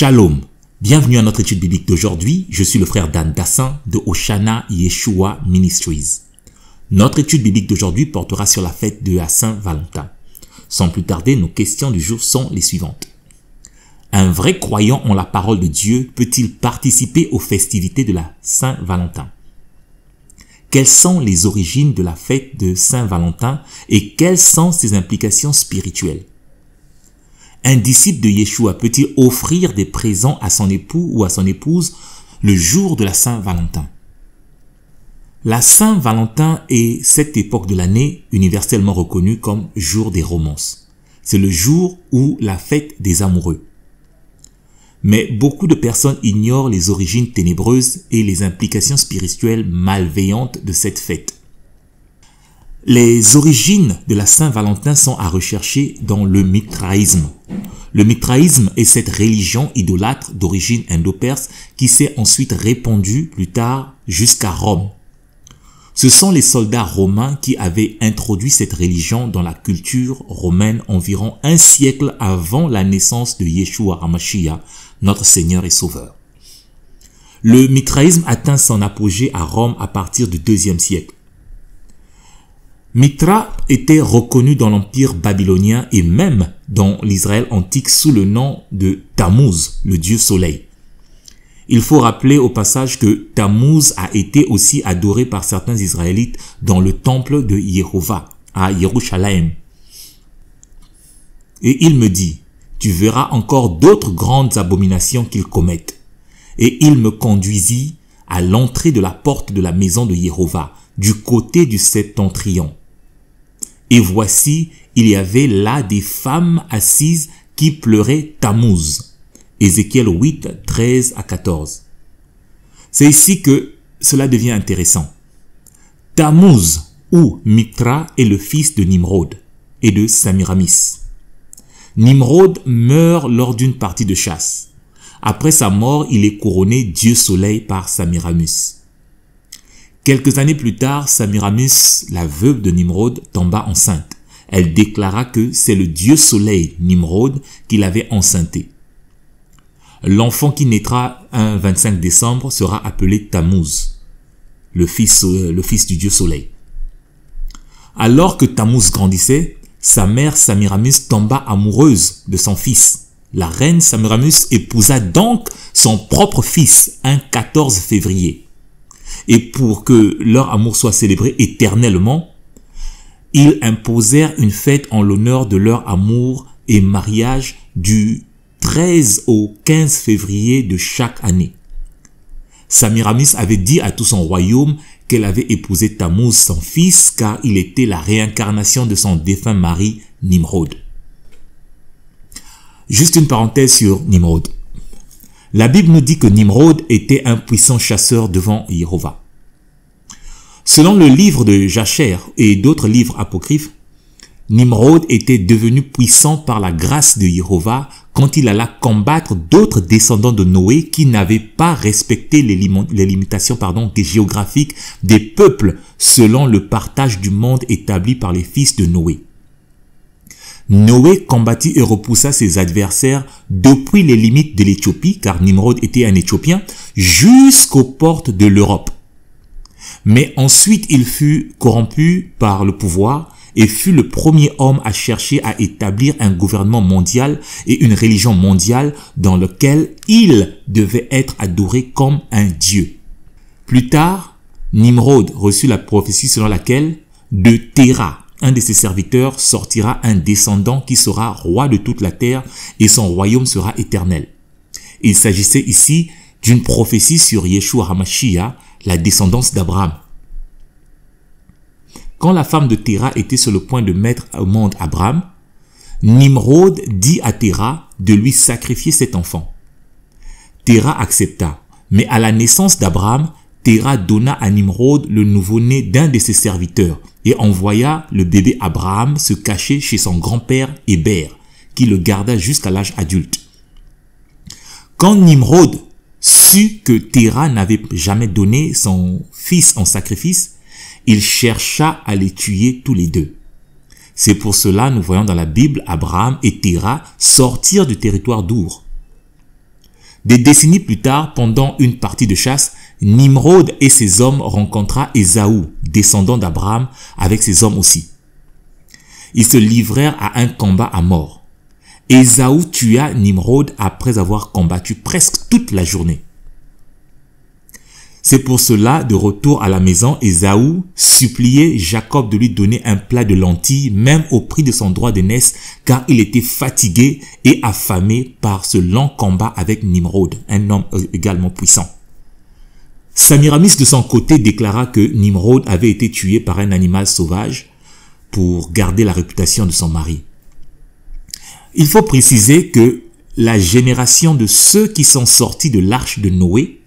Shalom. Bienvenue à notre étude biblique d'aujourd'hui. Je suis le frère Dan Dassin de Oshana Yeshua Ministries. Notre étude biblique d'aujourd'hui portera sur la fête de Saint-Valentin. Sans plus tarder, nos questions du jour sont les suivantes. Un vrai croyant en la parole de Dieu peut-il participer aux festivités de la Saint-Valentin Quelles sont les origines de la fête de Saint-Valentin et quelles sont ses implications spirituelles un disciple de Yeshua peut-il offrir des présents à son époux ou à son épouse le jour de la Saint-Valentin La Saint-Valentin est cette époque de l'année universellement reconnue comme jour des romances. C'est le jour où la fête des amoureux. Mais beaucoup de personnes ignorent les origines ténébreuses et les implications spirituelles malveillantes de cette fête. Les origines de la Saint-Valentin sont à rechercher dans le mitraïsme, le mitraïsme est cette religion idolâtre d'origine indo-perse qui s'est ensuite répandue plus tard jusqu'à Rome. Ce sont les soldats romains qui avaient introduit cette religion dans la culture romaine environ un siècle avant la naissance de Yeshua HaMashiach, notre Seigneur et Sauveur. Le mitraïsme atteint son apogée à Rome à partir du deuxième siècle. Mitra était reconnu dans l'empire babylonien et même dans l'Israël antique sous le nom de Tammuz, le dieu soleil. Il faut rappeler au passage que Tammuz a été aussi adoré par certains Israélites dans le temple de Jéhovah à Jérusalem. Et il me dit, tu verras encore d'autres grandes abominations qu'ils commettent. Et il me conduisit à l'entrée de la porte de la maison de Jéhovah, du côté du septentrion, et voici, il y avait là des femmes assises qui pleuraient Tammuz. Ézéchiel 8, 13 à 14. C'est ici que cela devient intéressant. Tammuz ou Mitra est le fils de Nimrod et de Samiramis. Nimrod meurt lors d'une partie de chasse. Après sa mort, il est couronné Dieu Soleil par Samiramis. Quelques années plus tard, Samiramis, la veuve de Nimrod, tomba enceinte. Elle déclara que c'est le dieu soleil, Nimrod, qui l'avait enceintée. L'enfant qui naîtra un 25 décembre sera appelé Tammuz, le fils, du dieu soleil. Alors que Tammuz grandissait, sa mère Samiramis tomba amoureuse de son fils. La reine Samiramis épousa donc son propre fils un 14 février et pour que leur amour soit célébré éternellement, ils imposèrent une fête en l'honneur de leur amour et mariage du 13 au 15 février de chaque année. Samiramis avait dit à tout son royaume qu'elle avait épousé Tammuz, son fils, car il était la réincarnation de son défunt mari Nimrod. Juste une parenthèse sur Nimrod. La Bible nous dit que Nimrod était un puissant chasseur devant Jéhovah. Selon le livre de Jachère et d'autres livres apocryphes, Nimrod était devenu puissant par la grâce de Jéhovah quand il alla combattre d'autres descendants de Noé qui n'avaient pas respecté les, limitations géographiques des peuples selon le partage du monde établi par les fils de Noé. Noé combattit et repoussa ses adversaires depuis les limites de l'Éthiopie, car Nimrod était un Éthiopien, jusqu'aux portes de l'Europe. Mais ensuite il fut corrompu par le pouvoir et fut le premier homme à chercher à établir un gouvernement mondial et une religion mondiale dans lequel il devait être adoré comme un dieu. Plus tard, Nimrod reçut la prophétie selon laquelle de Terra, un de ses serviteurs sortira un descendant qui sera roi de toute la terre et son royaume sera éternel. Il s'agissait ici d'une prophétie sur Yeshua Hamashia, la descendance d'Abraham. Quand la femme de Terah était sur le point de mettre au monde Abraham, Nimrod dit à Terah de lui sacrifier cet enfant. Terah accepta, mais à la naissance d'Abraham, Terah donna à Nimrod le nouveau-né d'un de ses serviteurs, et envoya le bébé Abraham se cacher chez son grand-père Héber, qui le garda jusqu'à l'âge adulte. Quand Nimrod sut que Théra n'avait jamais donné son fils en sacrifice, il chercha à les tuer tous les deux. C'est pour cela nous voyons dans la Bible Abraham et Théra sortir du territoire d'Our. Des décennies plus tard, pendant une partie de chasse, Nimrod et ses hommes rencontra Esaou descendant d'Abraham, avec ses hommes aussi. Ils se livrèrent à un combat à mort. Esau tua Nimrod après avoir combattu presque toute la journée. C'est pour cela, de retour à la maison, Esaou suppliait Jacob de lui donner un plat de lentilles, même au prix de son droit d'aînesse, car il était fatigué et affamé par ce long combat avec Nimrod, un homme également puissant. Samiramis de son côté déclara que Nimrod avait été tué par un animal sauvage pour garder la réputation de son mari. Il faut préciser que la génération de ceux qui sont sortis de l'arche de Noé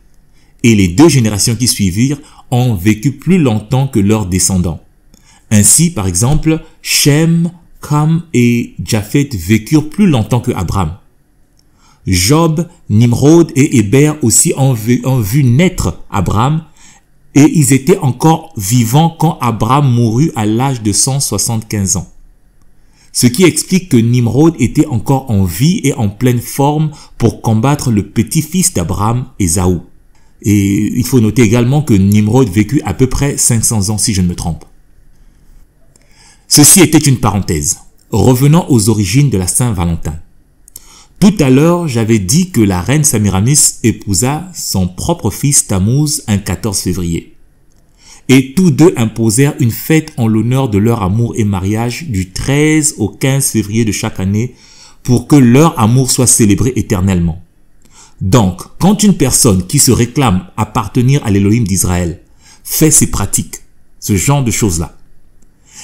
et les deux générations qui suivirent ont vécu plus longtemps que leurs descendants. Ainsi, par exemple, Shem, Cam et Japheth vécurent plus longtemps que Abraham. Job, Nimrod et Héber aussi ont vu, naître Abraham et ils étaient encore vivants quand Abraham mourut à l'âge de 175 ans. Ce qui explique que Nimrod était encore en vie et en pleine forme pour combattre le petit-fils d'Abraham, Esaou. Et il faut noter également que Nimrod vécut à peu près 500 ans si je ne me trompe. Ceci était une parenthèse. Revenons aux origines de la Saint-Valentin. Tout à l'heure, j'avais dit que la reine Samiramis épousa son propre fils Tammuz un 14 février. Et tous deux imposèrent une fête en l'honneur de leur amour et mariage du 13 au 15 février de chaque année pour que leur amour soit célébré éternellement. Donc, quand une personne qui se réclame appartenir à l'Élohim d'Israël fait ces pratiques, ce genre de choses-là,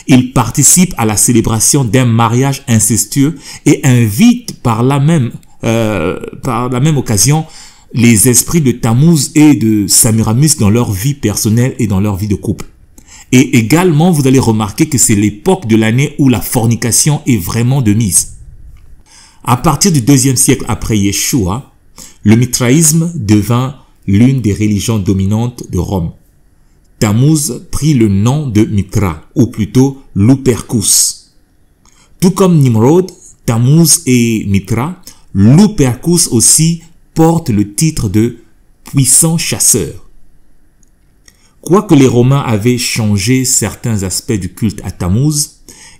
il participe à la célébration d'un mariage incestueux et invite par la même, euh, par la même occasion les esprits de Tammuz et de Samiramis dans leur vie personnelle et dans leur vie de couple. Et également, vous allez remarquer que c'est l'époque de l'année où la fornication est vraiment de mise. À partir du deuxième siècle après Yeshua, le mitraïsme devint l'une des religions dominantes de Rome. Tammuz prit le nom de Mitra, ou plutôt Lupercus. Tout comme Nimrod, Tammuz et Mitra, Lupercus aussi porte le titre de puissant chasseur. Quoique les Romains avaient changé certains aspects du culte à Tammuz,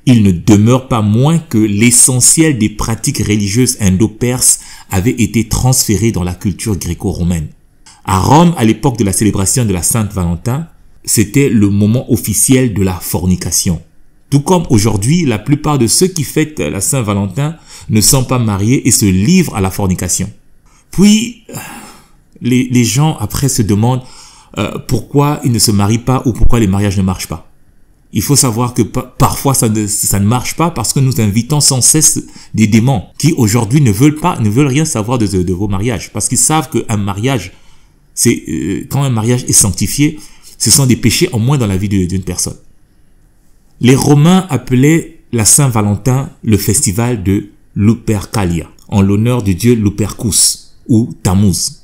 il ne demeure pas moins que l'essentiel des pratiques religieuses indo-perses avait été transféré dans la culture gréco-romaine. À Rome, à l'époque de la célébration de la Sainte Valentin, c'était le moment officiel de la fornication. Tout comme aujourd'hui, la plupart de ceux qui fêtent la Saint-Valentin ne sont pas mariés et se livrent à la fornication. Puis, euh, les, gens après se demandent euh, pourquoi ils ne se marient pas ou pourquoi les mariages ne marchent pas. Il faut savoir que parfois ça ne, marche pas parce que nous invitons sans cesse des démons qui aujourd'hui ne veulent pas, ne veulent rien savoir de, vos mariages parce qu'ils savent qu'un mariage, c'est euh, quand un mariage est sanctifié, ce sont des péchés en moins dans la vie d'une personne. Les Romains appelaient la Saint-Valentin le festival de Lupercalia, en l'honneur du dieu Lupercus ou Tammuz.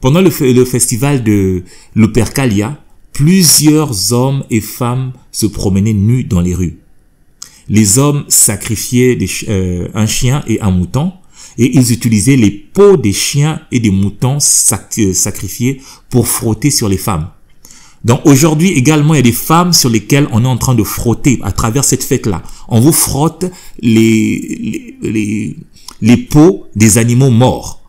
Pendant le, festival de Lupercalia, plusieurs hommes et femmes se promenaient nus dans les rues. Les hommes sacrifiaient euh, un chien et un mouton, et ils utilisaient les peaux des chiens et des moutons euh, sacrifiés pour frotter sur les femmes. Donc aujourd'hui également, il y a des femmes sur lesquelles on est en train de frotter à travers cette fête-là. On vous frotte les, les, les, peaux des animaux morts.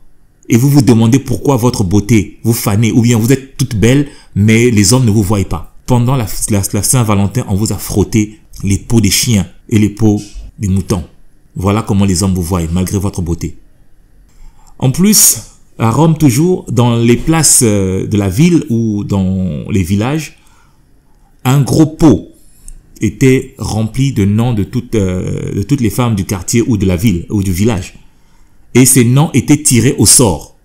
Et vous vous demandez pourquoi votre beauté vous fanez, ou bien vous êtes toute belle, mais les hommes ne vous voient pas. Pendant la Saint-Valentin, on vous a frotté les peaux des chiens et les peaux des moutons. Voilà comment les hommes vous voient, malgré votre beauté. En plus, à Rome toujours, dans les places euh, de la ville ou dans les villages, un gros pot était rempli de noms de toutes, euh, de toutes les femmes du quartier ou de la ville ou du village. Et ces noms étaient tirés au sort.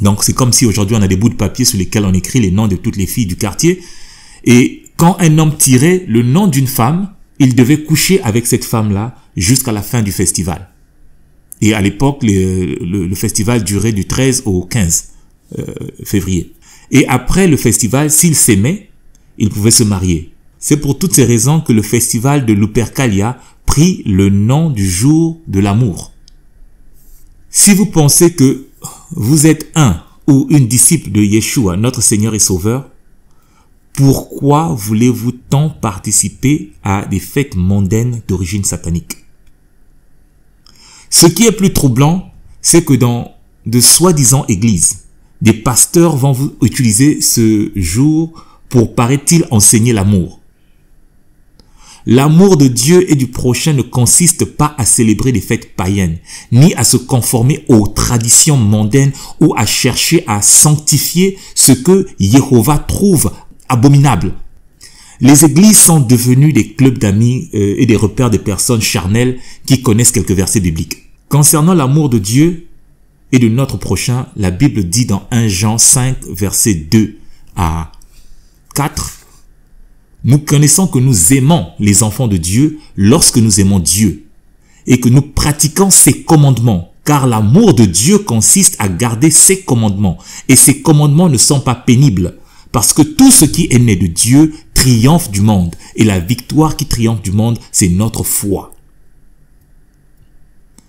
Donc c'est comme si aujourd'hui on a des bouts de papier sur lesquels on écrit les noms de toutes les filles du quartier. Et quand un homme tirait le nom d'une femme, il devait coucher avec cette femme-là jusqu'à la fin du festival. Et à l'époque, le, festival durait du 13 au 15 euh, février. Et après le festival, s'ils s'aimaient, ils pouvaient se marier. C'est pour toutes ces raisons que le festival de Lupercalia prit le nom du jour de l'amour. Si vous pensez que vous êtes un ou une disciple de Yeshua, notre Seigneur et Sauveur, pourquoi voulez-vous tant participer à des fêtes mondaines d'origine satanique ce qui est plus troublant, c'est que dans de soi-disant églises, des pasteurs vont vous utiliser ce jour pour, paraît-il, enseigner l'amour. L'amour de Dieu et du prochain ne consiste pas à célébrer des fêtes païennes, ni à se conformer aux traditions mondaines ou à chercher à sanctifier ce que Jéhovah trouve abominable les églises sont devenues des clubs d'amis euh, et des repères de personnes charnelles qui connaissent quelques versets bibliques. Concernant l'amour de Dieu et de notre prochain, la Bible dit dans 1 Jean 5, verset 2 à 4, nous connaissons que nous aimons les enfants de Dieu lorsque nous aimons Dieu et que nous pratiquons ses commandements, car l'amour de Dieu consiste à garder ses commandements, et ses commandements ne sont pas pénibles, parce que tout ce qui est né de Dieu triomphe du monde. Et la victoire qui triomphe du monde, c'est notre foi.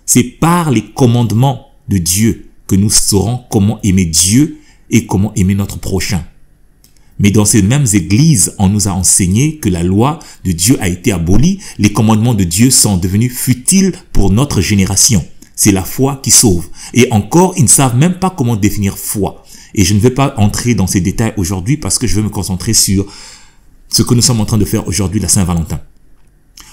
C'est par les commandements de Dieu que nous saurons comment aimer Dieu et comment aimer notre prochain. Mais dans ces mêmes églises, on nous a enseigné que la loi de Dieu a été abolie, les commandements de Dieu sont devenus futiles pour notre génération. C'est la foi qui sauve. Et encore, ils ne savent même pas comment définir foi. Et je ne vais pas entrer dans ces détails aujourd'hui parce que je veux me concentrer sur ce que nous sommes en train de faire aujourd'hui la Saint-Valentin.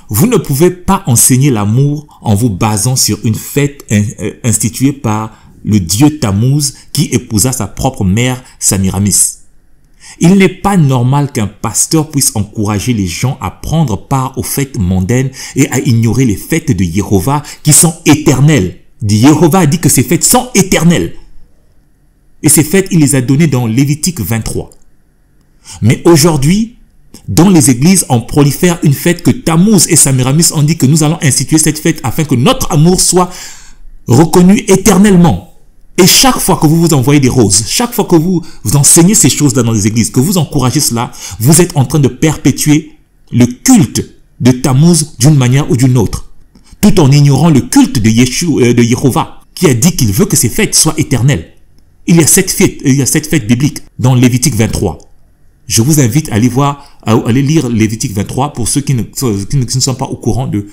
Vous ne pouvez pas enseigner l'amour en vous basant sur une fête euh, instituée par le dieu Tammuz qui épousa sa propre mère Samiramis. Il n'est pas normal qu'un pasteur puisse encourager les gens à prendre part aux fêtes mondaines et à ignorer les fêtes de Jéhovah qui sont éternelles. Jéhovah dit que ces fêtes sont éternelles. Et ces fêtes, il les a données dans Lévitique 23. Mais aujourd'hui, dans les églises, on prolifère une fête que Tammuz et Samiramis ont dit que nous allons instituer cette fête afin que notre amour soit reconnu éternellement. Et chaque fois que vous vous envoyez des roses, chaque fois que vous, vous enseignez ces choses-là dans les églises, que vous encouragez cela, vous êtes en train de perpétuer le culte de Tammuz d'une manière ou d'une autre, tout en ignorant le culte de, Yeshua, euh, de Jéhovah, qui a dit qu'il veut que ces fêtes soient éternelles. Il y a cette fête, il y a cette fête biblique dans Lévitique 23. Je vous invite à aller voir, à aller lire Lévitique 23 pour ceux qui ne, ne sont pas au courant de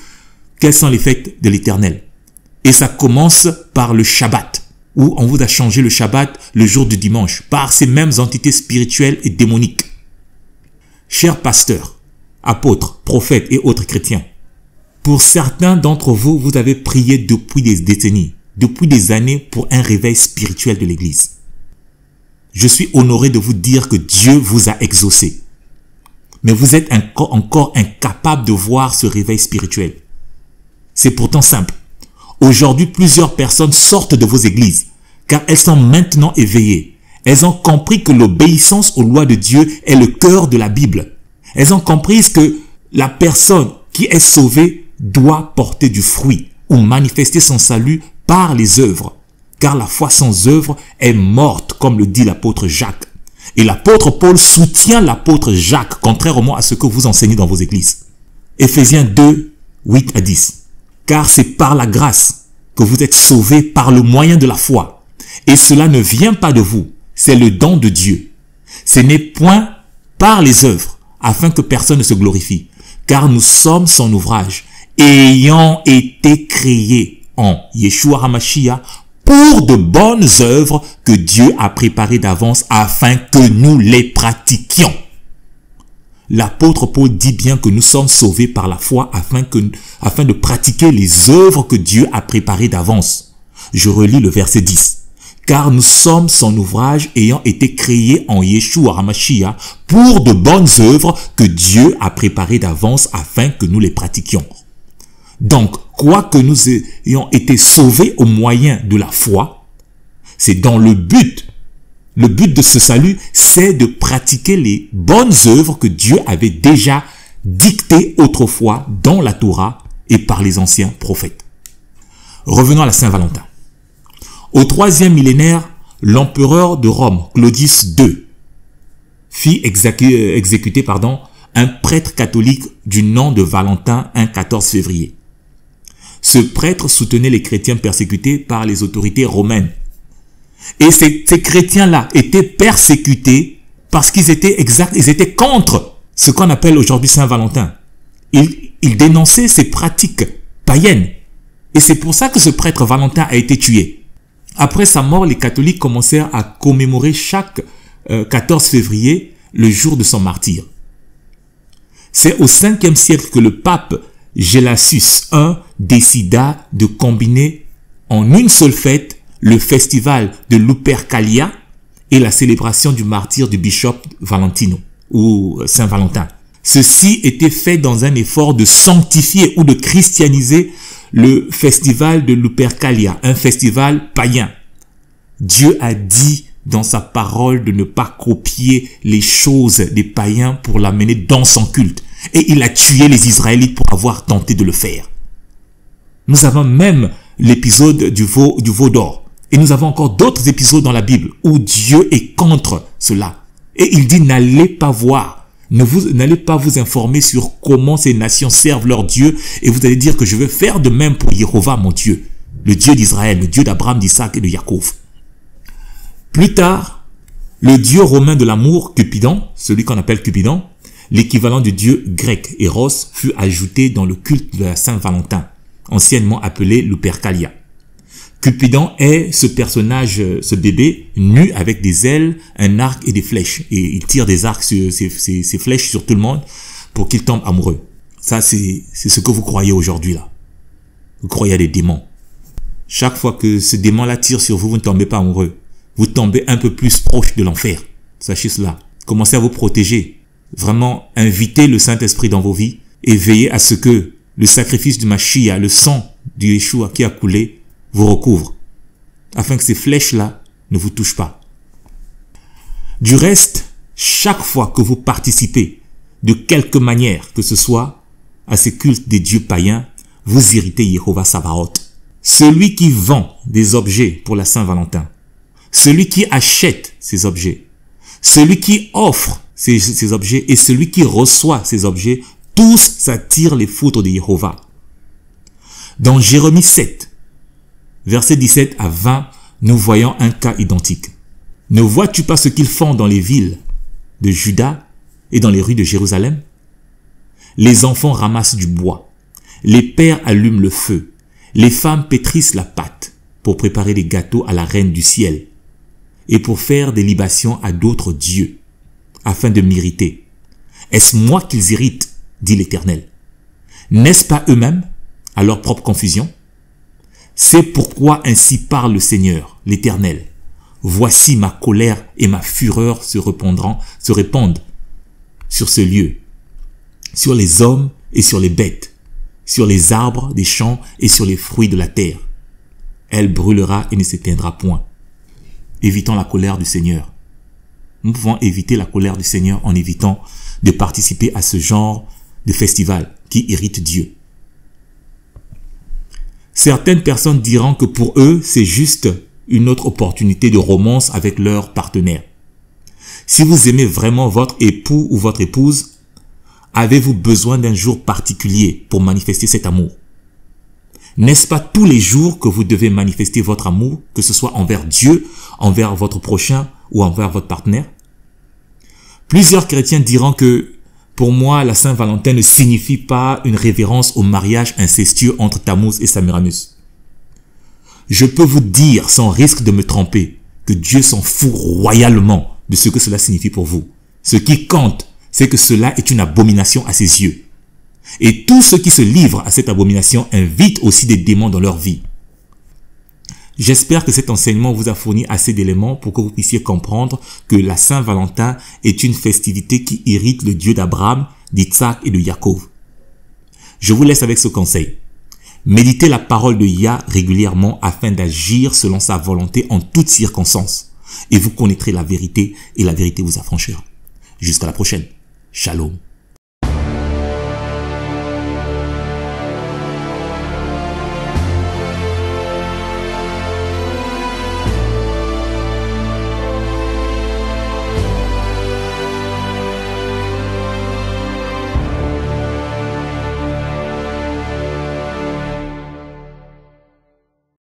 quels sont les fêtes de l'éternel. Et ça commence par le Shabbat, où on vous a changé le Shabbat le jour du dimanche, par ces mêmes entités spirituelles et démoniques. Chers pasteurs, apôtres, prophètes et autres chrétiens, pour certains d'entre vous, vous avez prié depuis des décennies, depuis des années pour un réveil spirituel de l'Église je suis honoré de vous dire que Dieu vous a exaucé. Mais vous êtes encore, incapable de voir ce réveil spirituel. C'est pourtant simple. Aujourd'hui, plusieurs personnes sortent de vos églises, car elles sont maintenant éveillées. Elles ont compris que l'obéissance aux lois de Dieu est le cœur de la Bible. Elles ont compris que la personne qui est sauvée doit porter du fruit ou manifester son salut par les œuvres car la foi sans œuvre est morte, comme le dit l'apôtre Jacques. Et l'apôtre Paul soutient l'apôtre Jacques, contrairement à ce que vous enseignez dans vos églises. Éphésiens 2, 8 à 10. Car c'est par la grâce que vous êtes sauvés par le moyen de la foi. Et cela ne vient pas de vous, c'est le don de Dieu. Ce n'est point par les œuvres, afin que personne ne se glorifie, car nous sommes son ouvrage, ayant été créés en Yeshua Hamashiach pour de bonnes œuvres que Dieu a préparées d'avance afin que nous les pratiquions. L'apôtre Paul dit bien que nous sommes sauvés par la foi afin, que, afin de pratiquer les œuvres que Dieu a préparées d'avance. Je relis le verset 10. Car nous sommes son ouvrage ayant été créé en Yeshua Ramashia pour de bonnes œuvres que Dieu a préparées d'avance afin que nous les pratiquions. Donc, quoi que nous ayons été sauvés au moyen de la foi, c'est dans le but. Le but de ce salut, c'est de pratiquer les bonnes œuvres que Dieu avait déjà dictées autrefois dans la Torah et par les anciens prophètes. Revenons à la Saint-Valentin. Au troisième millénaire, l'empereur de Rome, Claudius II, fit euh, exécuter, pardon, un prêtre catholique du nom de Valentin un 14 février. Ce prêtre soutenait les chrétiens persécutés par les autorités romaines. Et ces, chrétiens-là étaient persécutés parce qu'ils étaient exacts, ils étaient contre ce qu'on appelle aujourd'hui Saint-Valentin. Ils, dénonçaient ces pratiques païennes. Et c'est pour ça que ce prêtre Valentin a été tué. Après sa mort, les catholiques commencèrent à commémorer chaque 14 euh, février le jour de son martyr. C'est au 5e siècle que le pape Gélasus 1 décida de combiner en une seule fête le festival de Lupercalia et la célébration du martyr du bishop Valentino ou euh, Saint Valentin. Ceci était fait dans un effort de sanctifier ou de christianiser le festival de Lupercalia, un festival païen. Dieu a dit dans sa parole de ne pas copier les choses des païens pour l'amener dans son culte. Et il a tué les Israélites pour avoir tenté de le faire. Nous avons même l'épisode du veau, du veau d'or. Et nous avons encore d'autres épisodes dans la Bible où Dieu est contre cela. Et il dit n'allez pas voir, ne vous n'allez pas vous informer sur comment ces nations servent leur Dieu et vous allez dire que je veux faire de même pour Jéhovah mon Dieu, le Dieu d'Israël, le Dieu d'Abraham, d'Isaac et de Jacob. Plus tard, le dieu romain de l'amour, Cupidon, celui qu'on appelle Cupidon, L'équivalent du dieu grec Eros fut ajouté dans le culte de la Saint-Valentin, anciennement appelé Lupercalia. Cupidon est ce personnage, ce bébé, nu avec des ailes, un arc et des flèches. Et il tire des arcs, sur, ses, flèches sur tout le monde pour qu'il tombe amoureux. Ça, c'est ce que vous croyez aujourd'hui là. Vous croyez à des démons. Chaque fois que ce démon-là tire sur vous, vous ne tombez pas amoureux. Vous tombez un peu plus proche de l'enfer. Sachez cela. Commencez à vous protéger vraiment invitez le Saint-Esprit dans vos vies et veillez à ce que le sacrifice du Mashiach, le sang du Yeshua qui a coulé, vous recouvre, afin que ces flèches-là ne vous touchent pas. Du reste, chaque fois que vous participez, de quelque manière que ce soit, à ces cultes des dieux païens, vous irritez Yehovah Sabaoth. Celui qui vend des objets pour la Saint-Valentin, celui qui achète ces objets, celui qui offre ces, objets et celui qui reçoit ces objets, tous s'attirent les foudres de Jéhovah. Dans Jérémie 7, versets 17 à 20, nous voyons un cas identique. Ne vois-tu pas ce qu'ils font dans les villes de Juda et dans les rues de Jérusalem Les enfants ramassent du bois, les pères allument le feu, les femmes pétrissent la pâte pour préparer des gâteaux à la reine du ciel et pour faire des libations à d'autres dieux afin de m'irriter Est-ce moi qu'ils irritent dit l'Éternel. N'est-ce pas eux-mêmes à leur propre confusion C'est pourquoi ainsi parle le Seigneur, l'Éternel. Voici ma colère et ma fureur se répandront, se répandent sur ce lieu, sur les hommes et sur les bêtes, sur les arbres des champs et sur les fruits de la terre. Elle brûlera et ne s'éteindra point. Évitons la colère du Seigneur. Nous pouvons éviter la colère du Seigneur en évitant de participer à ce genre de festival qui irrite Dieu. Certaines personnes diront que pour eux, c'est juste une autre opportunité de romance avec leur partenaire. Si vous aimez vraiment votre époux ou votre épouse, avez-vous besoin d'un jour particulier pour manifester cet amour N'est-ce pas tous les jours que vous devez manifester votre amour, que ce soit envers Dieu, envers votre prochain ou envers votre partenaire Plusieurs chrétiens diront que pour moi, la Saint-Valentin ne signifie pas une révérence au mariage incestueux entre Tammuz et Samiranus. Je peux vous dire, sans risque de me tromper, que Dieu s'en fout royalement de ce que cela signifie pour vous. Ce qui compte, c'est que cela est une abomination à ses yeux. Et tous ceux qui se livrent à cette abomination invitent aussi des démons dans leur vie. J'espère que cet enseignement vous a fourni assez d'éléments pour que vous puissiez comprendre que la Saint-Valentin est une festivité qui irrite le Dieu d'Abraham, d'Isaac et de Jacob. Je vous laisse avec ce conseil. Méditez la parole de Yah régulièrement afin d'agir selon sa volonté en toutes circonstances et vous connaîtrez la vérité et la vérité vous affranchira. Jusqu'à la prochaine. Shalom.